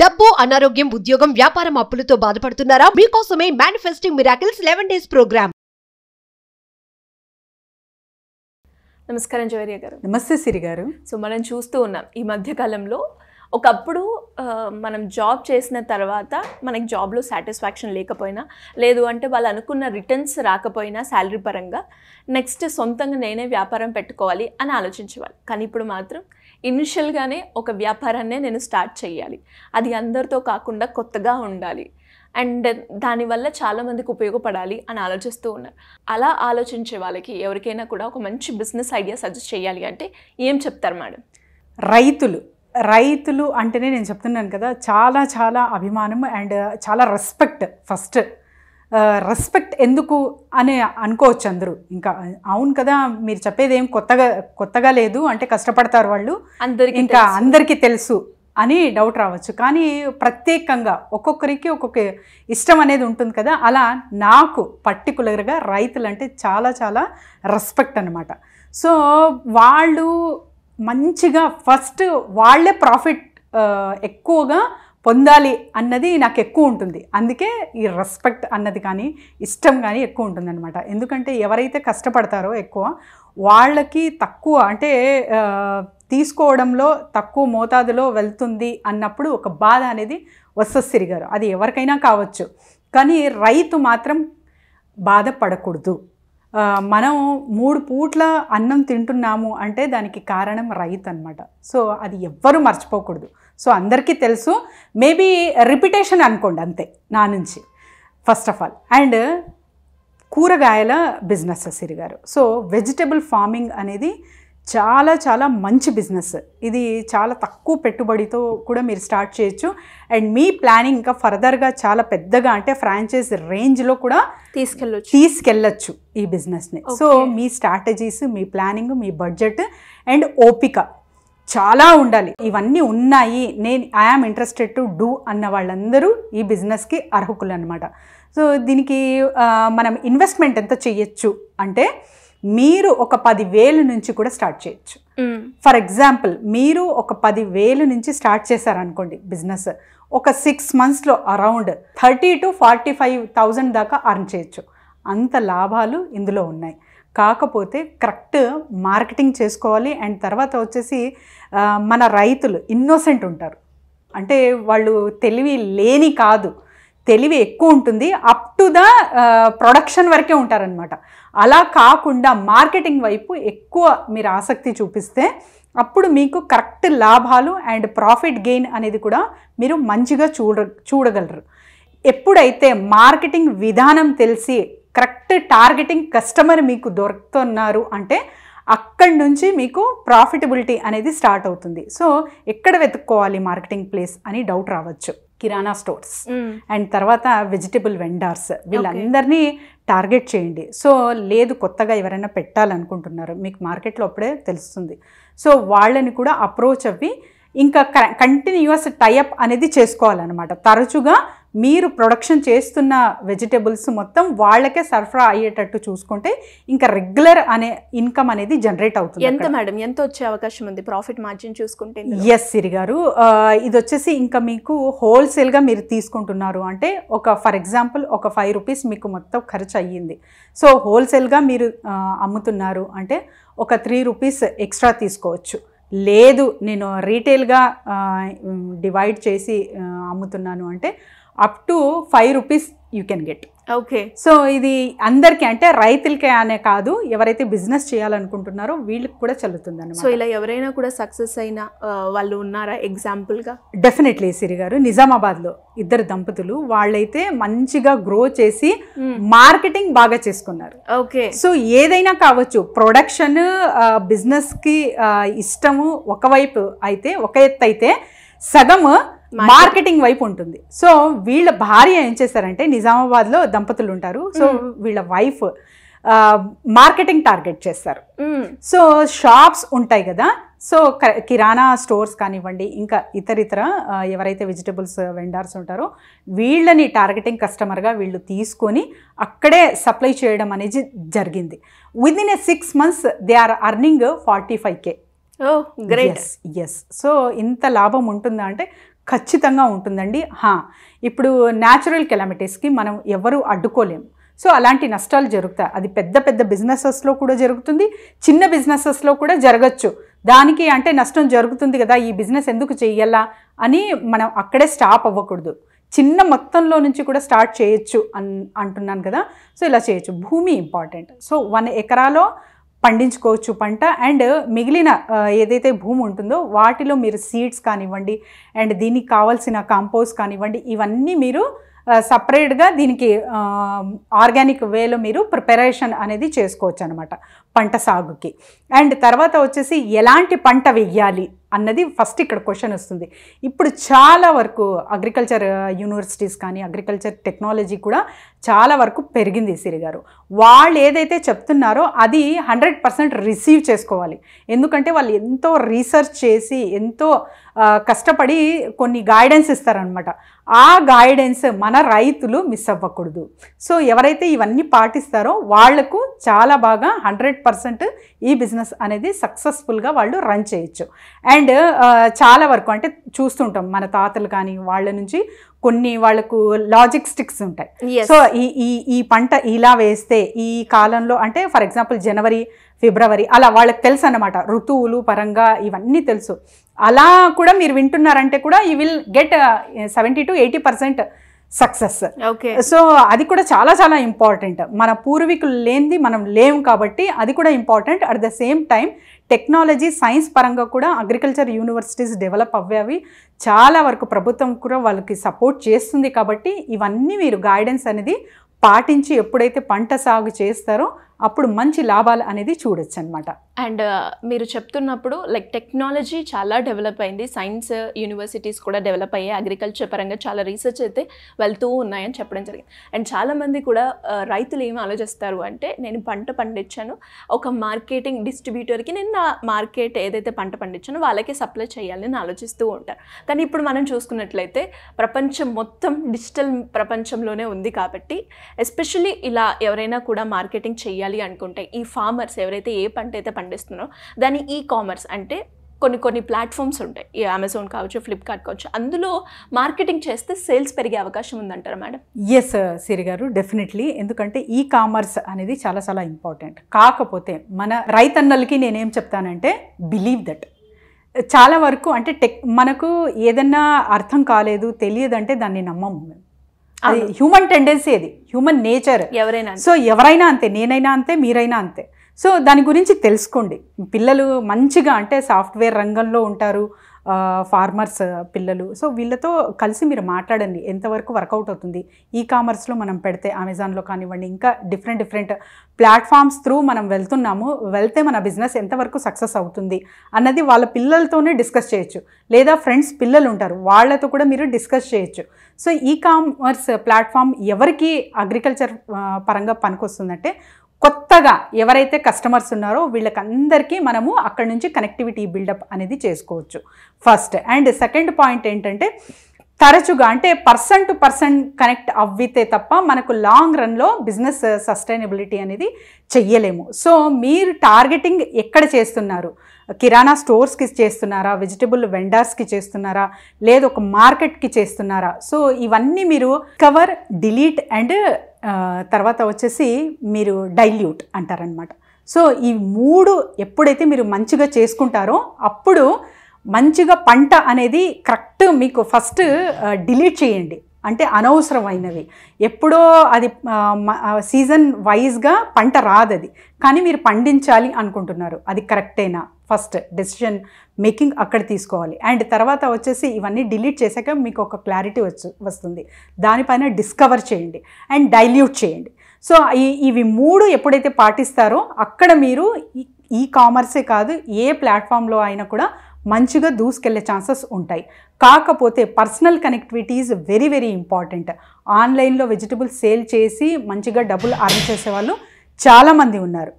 డబ్బు అనారోగ్యం ఉద్యోగం వ్యాపారం అప్పులతో బాధపడుతున్నారా మీకోసమే manifesting miracles eleven days program నమస్కారం జవరియ గారు నమస్తే సిరి గారు సో మనం చూస్తూ ఉన్నాం ఈ మధ్యకాలంలో ఒకప్పుడు మనం జాబ్ చేసిన తర్వాత మనకి జాబ్లో సాటిస్ఫాక్షన్ లేకపోయినా లేదు అంటే వాళ్ళు అనుకున్న రిటర్న్స్ రాకపోయినా శాలరీ పరంగా నెక్స్ట్ సొంతంగా నేనే వ్యాపారం పెట్టుకోవాలి అని ఆలోచించేవాళ్ళు కానీ ఇప్పుడు మాత్రం ఇనిషియల్గానే ఒక వ్యాపారాన్నే నేను స్టార్ట్ చేయాలి అది అందరితో కాకుండా కొత్తగా ఉండాలి అండ్ దానివల్ల చాలామందికి ఉపయోగపడాలి అని ఆలోచిస్తూ ఉన్నారు అలా ఆలోచించే వాళ్ళకి ఎవరికైనా కూడా ఒక మంచి బిజినెస్ ఐడియా సజెస్ట్ చేయాలి అంటే ఏం చెప్తారు మేడం రైతులు రైతులు అంటేనే నేను చెప్తున్నాను కదా చాలా చాలా అభిమానం అండ్ చాలా రెస్పెక్ట్ ఫస్ట్ రెస్పెక్ట్ ఎందుకు అని అనుకోవచ్చు అందరూ ఇంకా అవును కదా మీరు చెప్పేది ఏం కొత్తగా కొత్తగా లేదు అంటే కష్టపడతారు వాళ్ళు ఇంకా అందరికీ తెలుసు అని డౌట్ రావచ్చు కానీ ప్రత్యేకంగా ఒక్కొక్కరికి ఒక్కొక్క ఇష్టం అనేది ఉంటుంది కదా అలా నాకు పర్టికులర్గా రైతులు అంటే చాలా చాలా రెస్పెక్ట్ అనమాట సో వాళ్ళు మంచిగా ఫస్ట్ వాళ్ళే ప్రాఫిట్ ఎక్కువగా పొందాలి అన్నది నాకు ఎక్కువ ఉంటుంది అందుకే ఈ రెస్పెక్ట్ అన్నది కానీ ఇష్టం కానీ ఎక్కువ ఉంటుందన్నమాట ఎందుకంటే ఎవరైతే కష్టపడతారో ఎక్కువ వాళ్ళకి తక్కువ అంటే తీసుకోవడంలో తక్కువ మోతాదులో వెళ్తుంది అన్నప్పుడు ఒక బాధ అనేది గారు అది ఎవరికైనా కావచ్చు కానీ రైతు మాత్రం బాధపడకూడదు మనం మూడు పూట్ల అన్నం తింటున్నాము అంటే దానికి కారణం రైత్ అనమాట సో అది ఎవ్వరూ మర్చిపోకూడదు సో అందరికీ తెలుసు మేబీ రిపిటేషన్ అనుకోండి అంతే నా నుంచి ఫస్ట్ ఆఫ్ ఆల్ అండ్ కూరగాయల బిజినెస్ సిరిగారు సో వెజిటబుల్ ఫార్మింగ్ అనేది చాలా చాలా మంచి బిజినెస్ ఇది చాలా తక్కువ పెట్టుబడితో కూడా మీరు స్టార్ట్ చేయొచ్చు అండ్ మీ ప్లానింగ్ ఇంకా ఫర్దర్గా చాలా పెద్దగా అంటే ఫ్రాంచైజ్ రేంజ్లో కూడా తీసుకెళ్ళచ్చు తీసుకెళ్ళచ్చు ఈ బిజినెస్ని సో మీ స్ట్రాటజీస్ మీ ప్లానింగ్ మీ బడ్జెట్ అండ్ ఓపిక చాలా ఉండాలి ఇవన్నీ ఉన్నాయి నేను ఐఆమ్ ఇంట్రెస్టెడ్ టు డూ అన్న వాళ్ళందరూ ఈ బిజినెస్కి అర్హుకులు అనమాట సో దీనికి మనం ఇన్వెస్ట్మెంట్ ఎంత చేయొచ్చు అంటే మీరు ఒక పది వేలు నుంచి కూడా స్టార్ట్ చేయొచ్చు ఫర్ ఎగ్జాంపుల్ మీరు ఒక పది వేలు నుంచి స్టార్ట్ చేశారనుకోండి బిజినెస్ ఒక సిక్స్ మంత్స్లో around thirty to forty five thousand దాకా అర్న్ చేయొచ్చు అంత లాభాలు ఇందులో ఉన్నాయి కాకపోతే కరెక్ట్ మార్కెటింగ్ చేసుకోవాలి అండ్ తర్వాత వచ్చేసి మన రైతులు ఇన్నోసెంట్ ఉంటారు అంటే వాళ్ళు తెలివి లేని కాదు తెలివి ఎక్కువ ఉంటుంది అప్ టు ద ప్రొడక్షన్ వరకే ఉంటారనమాట అలా కాకుండా మార్కెటింగ్ వైపు ఎక్కువ మీరు ఆసక్తి చూపిస్తే అప్పుడు మీకు కరెక్ట్ లాభాలు అండ్ ప్రాఫిట్ గెయిన్ అనేది కూడా మీరు మంచిగా చూడ చూడగలరు ఎప్పుడైతే మార్కెటింగ్ విధానం తెలిసి కరెక్ట్ టార్గెటింగ్ కస్టమర్ మీకు దొరుకుతున్నారు అంటే అక్కడి నుంచి మీకు ప్రాఫిటబిలిటీ అనేది స్టార్ట్ అవుతుంది సో ఎక్కడ వెతుక్కోవాలి మార్కెటింగ్ ప్లేస్ అని డౌట్ రావచ్చు కిరాణా స్టోర్స్ అండ్ తర్వాత వెజిటబుల్ వెండార్స్ వీళ్ళందరినీ టార్గెట్ చేయండి సో లేదు కొత్తగా ఎవరైనా పెట్టాలనుకుంటున్నారు మీకు మార్కెట్లో అప్పుడే తెలుస్తుంది సో వాళ్ళని కూడా అప్రోచ్ అవి ఇంకా కంటిన్యూస్ టైఅప్ అనేది చేసుకోవాలన్నమాట తరచుగా మీరు ప్రొడక్షన్ చేస్తున్న వెజిటబుల్స్ మొత్తం వాళ్ళకే సరఫరా అయ్యేటట్టు చూసుకుంటే ఇంకా రెగ్యులర్ అనే ఇన్కమ్ అనేది జనరేట్ అవుతుంది ఎంత మేడం ఎంత వచ్చే అవకాశం ఉంది ప్రాఫిట్ మార్జిన్ చూసుకుంటే ఎస్ సిరి గారు ఇది వచ్చేసి ఇంకా మీకు హోల్సేల్గా మీరు తీసుకుంటున్నారు అంటే ఒక ఫర్ ఎగ్జాంపుల్ ఒక ఫైవ్ రూపీస్ మీకు మొత్తం ఖర్చు అయ్యింది సో హోల్సేల్గా మీరు అమ్ముతున్నారు అంటే ఒక త్రీ రూపీస్ ఎక్స్ట్రా తీసుకోవచ్చు లేదు నేను రీటైల్గా డివైడ్ చేసి అమ్ముతున్నాను అంటే up to five rupees you can get okay so ఇది అందరికీ అంటే రైతులకే అనే కాదు ఎవరైతే బిజినెస్ చేయాలనుకుంటున్నారో వీళ్ళకి కూడా చల్లుతుందని సో ఇలా ఎవరైనా కూడా సక్సెస్ అయిన వాళ్ళు ఉన్నారా ఎగ్జాంపుల్గా డెఫినెట్లీ సిరి గారు నిజామాబాద్లో ఇద్దరు దంపతులు వాళ్ళైతే మంచిగా గ్రో చేసి మార్కెటింగ్ hmm. బాగా చేసుకున్నారు ఓకే సో ఏదైనా కావచ్చు ప్రొడక్షన్ బిజినెస్కి ఇష్టము ఒకవైపు అయితే ఒక ఎత్తు అయితే సగము మార్కెటింగ్ వైపు ఉంటుంది సో వీళ్ళ భార్య ఏం నిజామాబాద్ నిజామాబాద్లో దంపతులు ఉంటారు సో వీళ్ళ వైఫ్ మార్కెటింగ్ టార్గెట్ చేస్తారు సో షాప్స్ ఉంటాయి కదా సో కిరాణా స్టోర్స్ కానివ్వండి ఇంకా ఇతర ఇతర ఎవరైతే వెజిటబుల్స్ వెండార్స్ ఉంటారో వీళ్ళని టార్గెటింగ్ కస్టమర్గా వీళ్ళు తీసుకొని అక్కడే సప్లై చేయడం అనేది జరిగింది with in a six months they are earning forty five K great yes so ఇంత లాభం ఉంటుందా అంటే ఖచ్చితంగా ఉంటుందండి హా ఇప్పుడు న్యాచురల్ కెలామిటీస్కి మనం ఎవరు అడ్డుకోలేము సో అలాంటి నష్టాలు జరుగుతాయి అది పెద్ద పెద్ద బిజినెసెస్లో కూడా జరుగుతుంది చిన్న బిజినెసెస్లో కూడా జరగచ్చు దానికి అంటే నష్టం జరుగుతుంది కదా ఈ బిజినెస్ ఎందుకు చేయాలా అని మనం అక్కడే స్టాప్ అవ్వకూడదు చిన్న మొత్తంలో నుంచి కూడా స్టార్ట్ చేయొచ్చు అన్ అంటున్నాను కదా సో ఇలా చేయొచ్చు భూమి ఇంపార్టెంట్ సో వన్ ఎకరాలో పండించుకోవచ్చు పంట అండ్ మిగిలిన ఏదైతే భూమి ఉంటుందో వాటిలో మీరు సీడ్స్ కానివ్వండి అండ్ దీనికి కావాల్సిన కాంపోజ్ కానివ్వండి ఇవన్నీ మీరు సపరేట్గా దీనికి ఆర్గానిక్ వేలో మీరు ప్రిపరేషన్ అనేది చేసుకోవచ్చు అనమాట పంట సాగుకి అండ్ తర్వాత వచ్చేసి ఎలాంటి పంట వెయ్యాలి అన్నది ఫస్ట్ ఇక్కడ క్వశ్చన్ వస్తుంది ఇప్పుడు చాలా వరకు అగ్రికల్చర్ యూనివర్సిటీస్ కానీ అగ్రికల్చర్ టెక్నాలజీ కూడా చాలా వరకు పెరిగింది సిరి గారు వాళ్ళు ఏదైతే చెప్తున్నారో అది హండ్రెడ్ పర్సెంట్ రిసీవ్ చేసుకోవాలి ఎందుకంటే వాళ్ళు ఎంతో రీసెర్చ్ చేసి ఎంతో కష్టపడి కొన్ని గైడెన్స్ ఇస్తారనమాట ఆ గైడెన్స్ మన రైతులు మిస్ అవ్వకూడదు సో ఎవరైతే ఇవన్నీ పాటిస్తారో వాళ్లకు చాలా బాగా హండ్రెడ్ పర్సెంట్ ఈ బిజినెస్ అనేది సక్సెస్ఫుల్గా వాళ్ళు రన్ చేయొచ్చు అండ్ చాలా వరకు అంటే చూస్తుంటాం మన తాతలు కానీ వాళ్ళ నుంచి కొన్ని వాళ్ళకు లాజిక్ స్టిక్స్ ఉంటాయి సో ఈ ఈ ఈ పంట ఇలా వేస్తే ఈ కాలంలో అంటే ఫర్ ఎగ్జాంపుల్ జనవరి ఫిబ్రవరి అలా వాళ్ళకి తెలుసు అనమాట ఋతువులు పరంగా ఇవన్నీ తెలుసు అలా కూడా మీరు వింటున్నారంటే కూడా you will get seventy to eighty percent success okay so అది కూడా చాలా చాలా ఇంపార్టెంట్ మన పూర్వీకులు లేనిది మనం లేము కాబట్టి అది కూడా important at the same time technology science పరంగా కూడా అగ్రికల్చర్ యూనివర్సిటీస్ డెవలప్ అవ్వేవి చాలా వరకు ప్రభుత్వం కూడా వాళ్ళకి సపోర్ట్ చేస్తుంది కాబట్టి ఇవన్నీ మీరు గైడెన్స్ అనేది పాటించి ఎప్పుడైతే పంట సాగు చేస్తారో అప్పుడు మంచి లాభాలు అనేది చూడొచ్చు అనమాట అండ్ మీరు చెప్తున్నప్పుడు లైక్ టెక్నాలజీ చాలా డెవలప్ అయింది సైన్స్ యూనివర్సిటీస్ కూడా డెవలప్ అయ్యాయి అగ్రికల్చర్ పరంగా చాలా రీసెర్చ్ అయితే వెళ్తూ ఉన్నాయని చెప్పడం జరిగింది అండ్ చాలామంది కూడా రైతులు ఏమి ఆలోచిస్తారు అంటే నేను పంట పండించాను ఒక మార్కెటింగ్ డిస్ట్రిబ్యూటర్కి నేను నా మార్కెట్ ఏదైతే పంట పండించానో వాళ్ళకి సప్లై చేయాలని ఆలోచిస్తూ ఉంటారు కానీ ఇప్పుడు మనం చూసుకున్నట్లయితే ప్రపంచం మొత్తం డిజిటల్ ప్రపంచంలోనే ఉంది కాబట్టి ఎస్పెషల్లీ ఇలా ఎవరైనా కూడా మార్కెటింగ్ చేయాలి చేయాలి అనుకుంటే ఈ ఫార్మర్స్ ఎవరైతే ఏ పంట అయితే పండిస్తున్నారో దాన్ని ఈ కామర్స్ అంటే కొన్ని కొన్ని ప్లాట్ఫామ్స్ ఉంటాయి ఈ అమెజాన్ కావచ్చు ఫ్లిప్కార్ట్ కావచ్చు అందులో మార్కెటింగ్ చేస్తే సేల్స్ పెరిగే అవకాశం ఉందంటారా మేడం ఎస్ సిరి గారు డెఫినెట్లీ ఎందుకంటే ఈ కామర్స్ అనేది చాలా చాలా ఇంపార్టెంట్ కాకపోతే మన రైతన్నలకి నేనేం చెప్తానంటే బిలీవ్ దట్ చాలా వరకు అంటే టెక్ మనకు ఏదన్నా అర్థం కాలేదు తెలియదు అంటే దాన్ని నమ్మము మేము అది హ్యూమన్ టెండెన్సీ అది హ్యూమన్ నేచర్ ఎవరైనా సో ఎవరైనా అంతే నేనైనా అంతే మీరైనా అంతే సో దాని గురించి తెలుసుకోండి పిల్లలు మంచిగా అంటే సాఫ్ట్వేర్ రంగంలో ఉంటారు ఫార్మర్స్ పిల్లలు సో వీళ్ళతో కలిసి మీరు మాట్లాడండి ఎంతవరకు వర్కౌట్ అవుతుంది ఈ కామర్స్లో మనం పెడితే అమెజాన్లో కానివ్వండి ఇంకా డిఫరెంట్ డిఫరెంట్ ప్లాట్ఫామ్స్ త్రూ మనం వెళ్తున్నాము వెళ్తే మన బిజినెస్ ఎంతవరకు సక్సెస్ అవుతుంది అన్నది వాళ్ళ పిల్లలతోనే డిస్కస్ చేయొచ్చు లేదా ఫ్రెండ్స్ పిల్లలు ఉంటారు వాళ్ళతో కూడా మీరు డిస్కస్ చేయొచ్చు సో ఈ కామర్స్ ప్లాట్ఫామ్ ఎవరికి అగ్రికల్చర్ పరంగా పనికొస్తుందంటే కొత్తగా ఎవరైతే కస్టమర్స్ ఉన్నారో వీళ్ళకందరికీ మనము అక్కడ నుంచి కనెక్టివిటీ బిల్డప్ అనేది చేసుకోవచ్చు ఫస్ట్ అండ్ సెకండ్ పాయింట్ ఏంటంటే తరచుగా అంటే పర్సన్ టు పర్సన్ కనెక్ట్ అవ్వితే తప్ప మనకు లాంగ్ రన్లో బిజినెస్ సస్టైనబిలిటీ అనేది చెయ్యలేము సో మీరు టార్గెటింగ్ ఎక్కడ చేస్తున్నారు కిరాణా స్టోర్స్కి చేస్తున్నారా వెజిటబుల్ వెండర్స్కి చేస్తున్నారా లేదు ఒక మార్కెట్కి చేస్తున్నారా సో ఇవన్నీ మీరు కవర్ డిలీట్ అండ్ తర్వాత వచ్చేసి మీరు డైల్యూట్ అంటారనమాట సో ఈ మూడు ఎప్పుడైతే మీరు మంచిగా చేసుకుంటారో అప్పుడు మంచిగా పంట అనేది కరెక్ట్ మీకు ఫస్ట్ డిలీట్ చేయండి అంటే అనవసరమైనవి ఎప్పుడో అది సీజన్ వైజ్గా పంట రాదది కానీ మీరు పండించాలి అనుకుంటున్నారు అది కరెక్టేనా ఫస్ట్ డెసిషన్ మేకింగ్ అక్కడ తీసుకోవాలి అండ్ తర్వాత వచ్చేసి ఇవన్నీ డిలీట్ చేశాక మీకు ఒక క్లారిటీ వచ్చు వస్తుంది దానిపైన డిస్కవర్ చేయండి అండ్ డైల్యూట్ చేయండి సో ఈ ఇవి మూడు ఎప్పుడైతే పాటిస్తారో అక్కడ మీరు ఈ కామర్సే కాదు ఏ ప్లాట్ఫామ్లో అయినా కూడా మంచిగా దూసుకెళ్లే ఛాన్సెస్ ఉంటాయి కాకపోతే personal connectivity is very very important ఆన్లైన్లో వెజిటబుల్స్ సేల్ చేసి మంచిగా డబ్బులు అర్న్ చేసేవాళ్ళు చాలామంది ఉన్నారు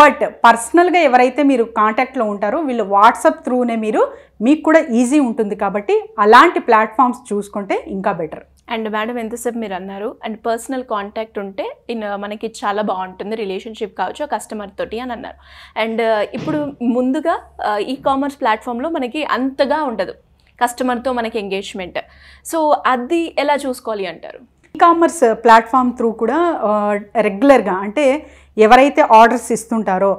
బట్ పర్సనల్గా ఎవరైతే మీరు కాంటాక్ట్లో ఉంటారో వీళ్ళు వాట్సాప్ త్రూనే మీరు మీకు కూడా ఈజీ ఉంటుంది కాబట్టి అలాంటి ప్లాట్ఫామ్స్ చూసుకుంటే ఇంకా బెటర్ అండ్ మేడం ఎంతసేపు మీరు అన్నారు అండ్ పర్సనల్ కాంటాక్ట్ ఉంటే ఇన్ మనకి చాలా బాగుంటుంది రిలేషన్షిప్ కావచ్చు కస్టమర్ తోటి అని అన్నారు అండ్ ఇప్పుడు ముందుగా ఈ కామర్స్ ప్లాట్ఫామ్లో మనకి అంతగా ఉండదు కస్టమర్తో మనకి ఎంగేజ్మెంట్ సో అది ఎలా చూసుకోవాలి అంటారు కామర్స్ ప్లాట్ఫామ్ త్రూ కూడా రెగ్యులర్గా అంటే ఎవరైతే ఆర్డర్స్ ఇస్తుంటారో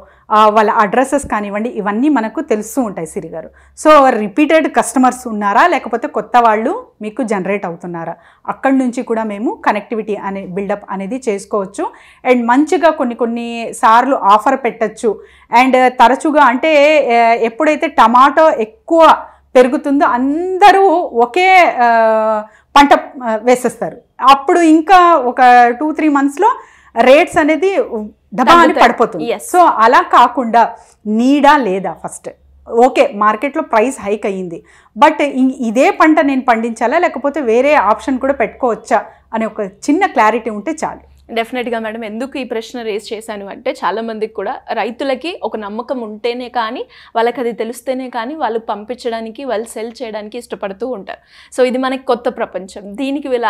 వాళ్ళ అడ్రస్సెస్ కానివ్వండి ఇవన్నీ మనకు తెలుస్తూ ఉంటాయి సిరి గారు సో రిపీటెడ్ కస్టమర్స్ ఉన్నారా లేకపోతే కొత్త వాళ్ళు మీకు జనరేట్ అవుతున్నారా అక్కడి నుంచి కూడా మేము కనెక్టివిటీ అనే బిల్డప్ అనేది చేసుకోవచ్చు అండ్ మంచిగా కొన్ని కొన్ని సార్లు ఆఫర్ పెట్టచ్చు అండ్ తరచుగా అంటే ఎప్పుడైతే టమాటో ఎక్కువ పెరుగుతుందో అందరూ ఒకే పంట వేసేస్తారు అప్పుడు ఇంకా ఒక టూ త్రీ మంత్స్లో రేట్స్ అనేది డబా అని పడిపోతుంది సో అలా కాకుండా నీడా లేదా ఫస్ట్ ఓకే మార్కెట్లో ప్రైస్ హైక్ అయ్యింది బట్ ఇదే పంట నేను పండించాలా లేకపోతే వేరే ఆప్షన్ కూడా పెట్టుకోవచ్చా అనే ఒక చిన్న క్లారిటీ ఉంటే చాలు డెఫినెట్గా మేడం ఎందుకు ఈ ప్రశ్న రేస్ చేశాను అంటే చాలామందికి కూడా రైతులకి ఒక నమ్మకం ఉంటేనే కానీ వాళ్ళకి అది తెలిస్తేనే కానీ వాళ్ళు పంపించడానికి వాళ్ళు సెల్ చేయడానికి ఇష్టపడుతూ ఉంటారు సో ఇది మనకి కొత్త ప్రపంచం దీనికి వీళ్ళ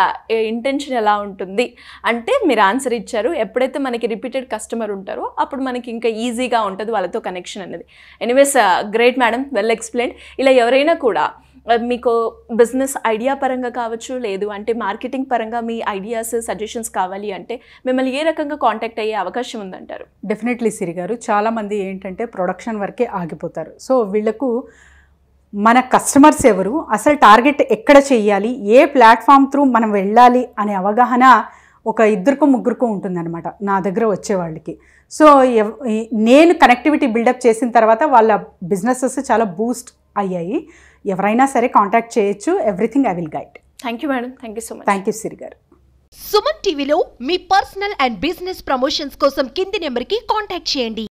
ఇంటెన్షన్ ఎలా ఉంటుంది అంటే మీరు ఆన్సర్ ఇచ్చారు ఎప్పుడైతే మనకి రిపీటెడ్ కస్టమర్ ఉంటారో అప్పుడు మనకి ఇంకా ఈజీగా ఉంటుంది వాళ్ళతో కనెక్షన్ అనేది anyways great madam well explain ఇలా ఎవరైనా కూడా Uh, మీకు బిజినెస్ ఐడియా పరంగా కావచ్చు లేదు అంటే మార్కెటింగ్ పరంగా మీ ఐడియాస్ సజెషన్స్ కావాలి అంటే మిమ్మల్ని ఏ రకంగా కాంటాక్ట్ అయ్యే అవకాశం ఉందంటారు డెఫినెట్లీ సిరి గారు చాలామంది ఏంటంటే ప్రొడక్షన్ వరకే ఆగిపోతారు సో వీళ్లకు మన కస్టమర్స్ ఎవరు అసలు టార్గెట్ ఎక్కడ చేయాలి ఏ ప్లాట్ఫామ్ త్రూ మనం వెళ్ళాలి అనే అవగాహన ఒక ఇద్దరికో ముగ్గురికో ఉంటుందన్నమాట నా దగ్గర వచ్చేవాళ్ళకి సో నేను కనెక్టివిటీ బిల్డప్ చేసిన తర్వాత వాళ్ళ బిజినెసెస్ చాలా బూస్ట్ అయ్యాయి ఎవరైనా సరే కాంటాక్ట్ చేయొచ్చు everything I will guide thank you madam thank you so much thank you Siri garu Suman టీవీలో మీ పర్సనల్ అండ్ బిజినెస్ ప్రమోషన్స్ కోసం కింది నెంబర్కి కాంటాక్ట్ చేయండి